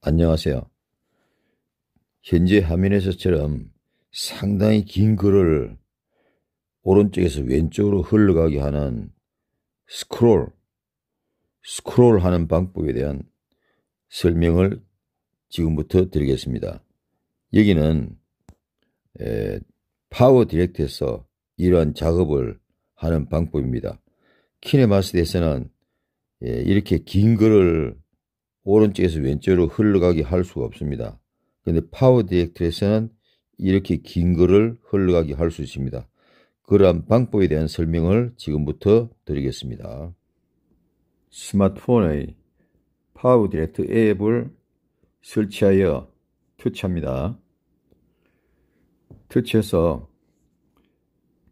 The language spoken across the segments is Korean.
안녕하세요. 현재 화면에서처럼 상당히 긴 글을 오른쪽에서 왼쪽으로 흘러가게 하는 스크롤, 스크롤하는 방법에 대한 설명을 지금부터 드리겠습니다. 여기는 파워 디렉트에서 이러한 작업을 하는 방법입니다. 키네마스에서는 예, 이렇게 긴 글을 오른쪽에서 왼쪽으로 흘러가게 할 수가 없습니다. 근데 파워 디렉트에서는 이렇게 긴 글을 흘러가게 할 수 있습니다. 그러한 방법에 대한 설명을 지금부터 드리겠습니다. 스마트폰의 파워 디렉트 앱을 설치하여 터치합니다. 터치해서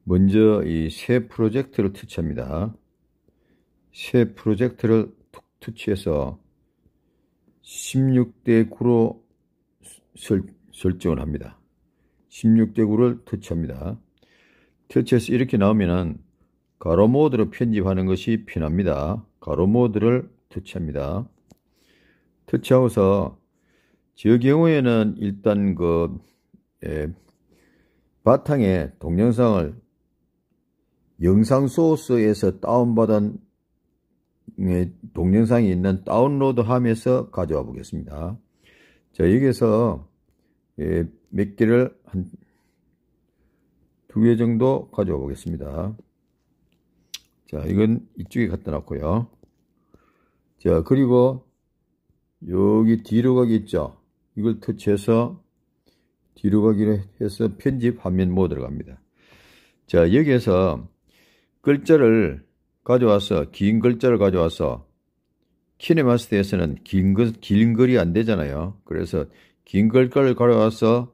먼저 이 새 프로젝트를 터치합니다. 새 프로젝트를 터치해서 16대 9로 설, 정을 합니다. 16대 9를 터치합니다. 터치해서 이렇게 나오면은 가로 모드로 편집하는 것이 편합니다. 가로 모드를 터치합니다. 터치하고서 저 경우에는 일단 그 예, 바탕에 동영상을 영상 소스에서 다운받은 예, 동영상이 있는 다운로드 함에서 가져와 보겠습니다. 자, 여기에서 예, 몇 개를 한 두 개 정도 가져와 보겠습니다. 자, 이건 이쪽에 갖다 놨고요. 자, 그리고 여기 뒤로 가기 있죠. 이걸 터치해서 뒤로 가기로 해서 편집 화면 모드로 갑니다. 자, 여기에서 글자를 가져와서 긴 글자를 가져와서 키네마스터에서는 긴, 글, 긴 글이 안 되잖아요. 그래서 긴 글자를 가져와서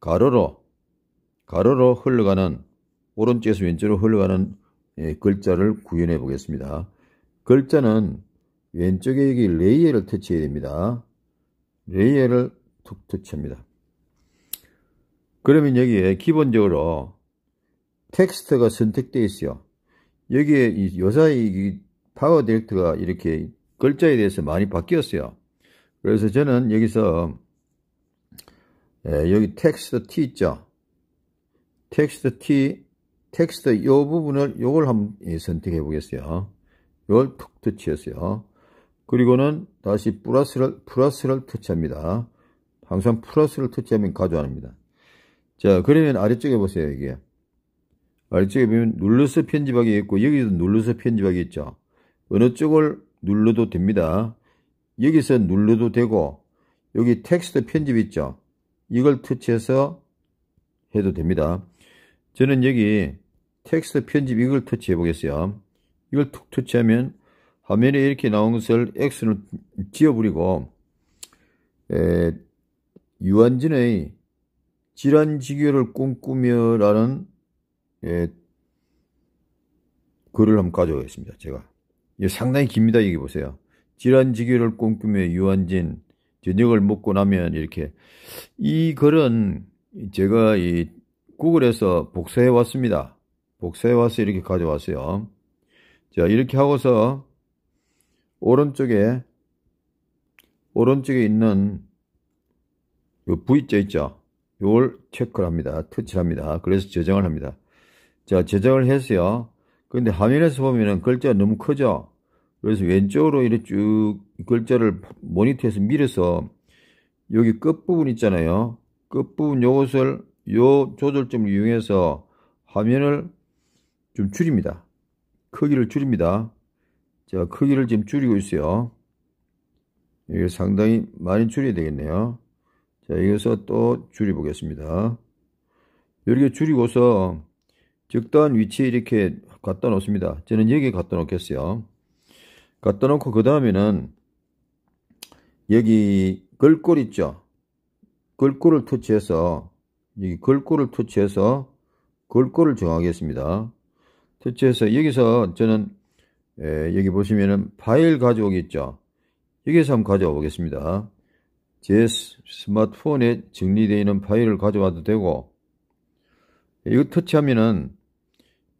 가로로 가로로 흘러가는 오른쪽에서 왼쪽으로 흘러가는 예, 글자를 구현해 보겠습니다. 글자는 왼쪽에 여기 레이어를 터치해야 됩니다. 레이어를 툭 터치합니다. 그러면 여기에 기본적으로 텍스트가 선택되어 있어요. 여기에 이 요사의 이 파워 델트가 이렇게 글자에 대해서 많이 바뀌었어요. 그래서 저는 여기서 예, 여기 텍스트 t 있죠. 텍스트 t 텍스트 이 부분을 요걸 한번 예, 선택해 보겠어요. 요걸 툭 터치했어요. 그리고는 다시 플러스를 플러스를 터치합니다. 항상 플러스를 터치하면 가져옵니다. 와자 그러면 아래쪽에 보세요 이게 아래쪽에 보면 눌러서 편집하기 있고 여기서 눌러서 편집하기 있죠. 어느 쪽을 눌러도 됩니다. 여기서 눌러도 되고 여기 텍스트 편집 있죠. 이걸 터치해서 해도 됩니다. 저는 여기 텍스트 편집 이걸 터치해 보겠어요. 이걸 툭 터치하면 화면에 이렇게 나온 것을 X를 지워버리고 에, 유한진의 질환지교를 꿈꾸며라는 예, 글을 한번 가져오겠습니다. 제가. 예, 상당히 깁니다. 여기 보세요. 질환지기를 꿈꾸며 유한진, 저녁을 먹고 나면 이렇게. 이 글은 제가 이 구글에서 복사해 왔습니다. 복사해 와서 이렇게 가져왔어요. 자, 이렇게 하고서 오른쪽에, 오른쪽에 있는 요 V자 있죠? 요걸 체크를 합니다. 터치를 합니다. 그래서 저장을 합니다. 자, 제작을 했어요. 근데 화면에서 보면은 글자가 너무 커져. 그래서 왼쪽으로 이렇게 쭉 글자를 모니터에서 밀어서 여기 끝부분 있잖아요. 끝부분 요것을 요 조절점을 이용해서 화면을 좀 줄입니다. 크기를 줄입니다. 자, 크기를 지금 줄이고 있어요. 이게 상당히 많이 줄여야 되겠네요. 자, 여기서 또 줄여보겠습니다. 이렇게 줄이고서 적당한 위치에 이렇게 갖다 놓습니다. 저는 여기 갖다 놓겠어요. 갖다 놓고 그 다음에는 여기 걸골 있죠. 걸골을 터치해서 여기 걸골을 터치해서 걸골을 정하겠습니다. 터치해서 여기서 저는 예, 여기 보시면은 파일 가져오기 있죠. 여기서 한번 가져와 보겠습니다. 제 스마트폰에 정리되어 있는 파일을 가져와도 되고 이거 터치하면은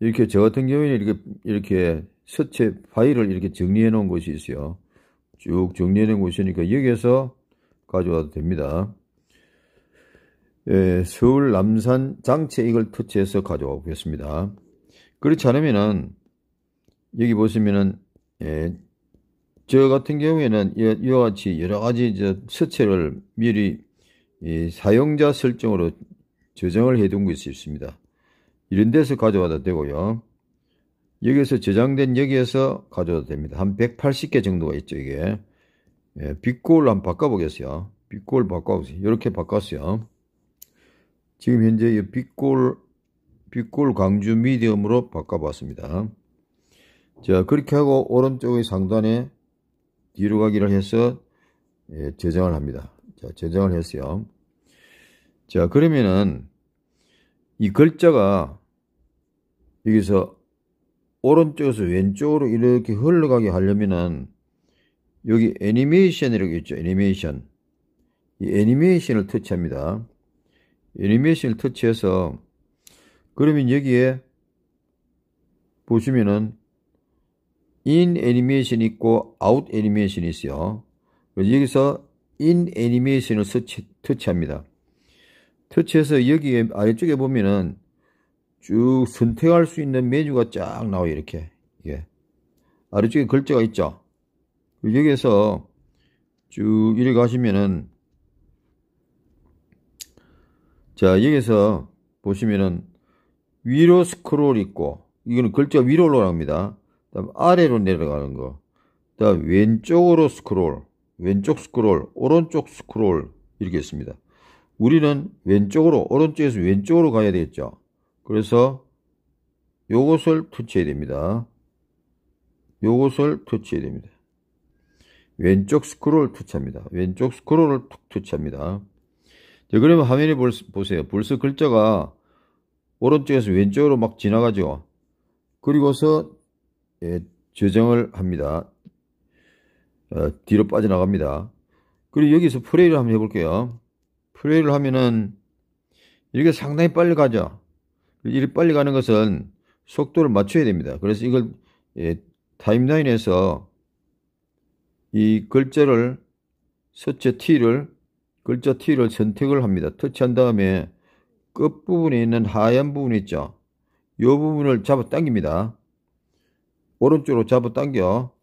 이렇게 저 같은 경우에는 이렇게 이렇게 서체 파일을 이렇게 정리해 놓은 곳이 있어요. 쭉 정리해 놓은 곳이니까 여기에서 가져와도 됩니다. 예, 서울 남산 장채 이걸 터치해서 가져와 보겠습니다. 그렇지 않으면은 여기 보시면은 예, 저 같은 경우에는 이와 같이 여러 가지 이제 서체를 미리 사용자 설정으로 저장을 해둔 것이 있습니다. 이런 데서 가져와도 되고요. 여기에서 저장된 여기에서 가져와도 됩니다. 한 180개 정도가 있죠, 이게. 예, 빅골로 한번 바꿔보겠어요. 빅골 바꿔보세요. 이렇게 바꿨어요. 지금 현재 이 빅골, 빅골 광주 미디엄으로 바꿔봤습니다. 자, 그렇게 하고 오른쪽의 상단에 뒤로 가기를 해서 예, 저장을 합니다. 자, 저장을 했어요. 자, 그러면은 이 글자가 여기서 오른쪽에서 왼쪽으로 이렇게 흘러가게 하려면은 여기 애니메이션이라고 있죠. 애니메이션. 이 애니메이션을 터치합니다. 애니메이션을 터치해서 그러면 여기에 보시면은 인애니메이션 있고 아웃 애니메이션이 있어요. 여기서 인 애니메이션을 터치, 터치합니다. 터치해서 여기 아래쪽에 보면은 쭉 선택할 수 있는 메뉴가 쫙 나와요 이렇게 예. 아래쪽에 글자가 있죠 여기에서 쭉 이렇게 가시면은 자 여기서 에 보시면은 위로 스크롤 있고 이거는 글자 위로 올라갑니다 그 다음 아래로 내려가는 거 그 다음 왼쪽으로 스크롤 왼쪽 스크롤 오른쪽 스크롤 이렇게 있습니다 우리는 왼쪽으로 오른쪽에서 왼쪽으로 가야 되겠죠. 그래서 요것을 터치해야 됩니다. 요것을 터치해야 됩니다. 왼쪽 스크롤 터치합니다. 왼쪽 스크롤을 툭 터치합니다. 자, 그러면 화면에 벌써, 보세요. 벌써 글자가 오른쪽에서 왼쪽으로 막 지나가죠. 그리고서 예, 저장을 합니다. 어, 뒤로 빠져나갑니다. 그리고 여기서 프레이를 한번 해볼게요. 프레이를 하면은 이렇게 상당히 빨리 가죠. 이 빨리 가는 것은 속도를 맞춰야 됩니다. 그래서 이걸 예, 타임라인에서 이 글자를 서체 T를 글자 T를 선택을 합니다. 터치한 다음에 끝부분에 있는 하얀 부분 있죠. 이 부분을 잡아당깁니다. 오른쪽으로 잡아당겨.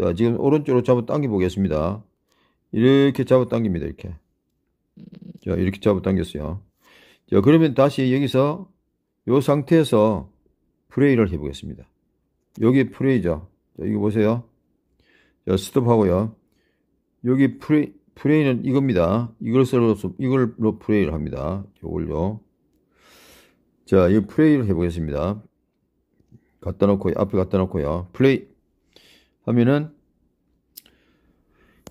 자, 지금 오른쪽으로 잡아당겨 보겠습니다. 이렇게 잡아당깁니다. 이렇게. 자, 이렇게 잡아당겼어요. 자, 그러면 다시 여기서 이 상태에서 프레이를 해보겠습니다. 여기 프레이죠. 자, 이거 보세요. 자, 스톱하고요. 여기 프레이, 프레이는 이겁니다. 이걸 써서, 이걸로 프레이를 합니다. 요걸요. 자, 이 프레이를 해보겠습니다. 갖다 놓고, 앞에 갖다 놓고요. 플레이 하면은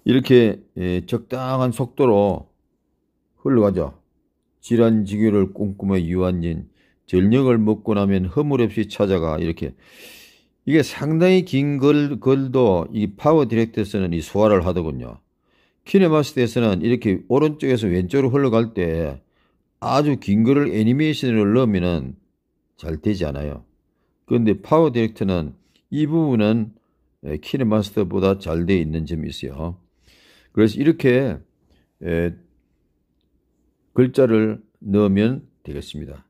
이렇게 예, 적당한 속도로 흘러가자 질환지교를 꿈꾸며 유한인 전령을 먹고 나면 허물없이 찾아가 이렇게 이게 상당히 긴 글, 글도 이 파워 디렉터에서는이 소화를 하더군요. 키네마스터에서는 이렇게 오른쪽에서 왼쪽으로 흘러갈 때 아주 긴 글을 애니메이션으로 넣으면 잘 되지 않아요. 그런데 파워 디렉터는이 부분은 예, 키네마스터보다 잘 되어 있는 점이 있어요. 그래서 이렇게 예, 글자를 넣으면 되겠습니다.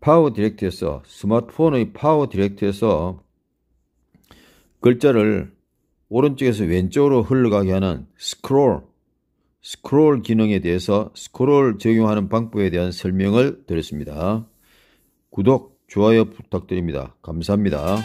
파워 디렉트에서 스마트폰의 파워 디렉트에서 글자를 오른쪽에서 왼쪽으로 흘러가게 하는 스크롤 스크롤 기능에 대해서 스크롤 적용하는 방법에 대한 설명을 드렸습니다. 구독, 좋아요 부탁드립니다. 감사합니다.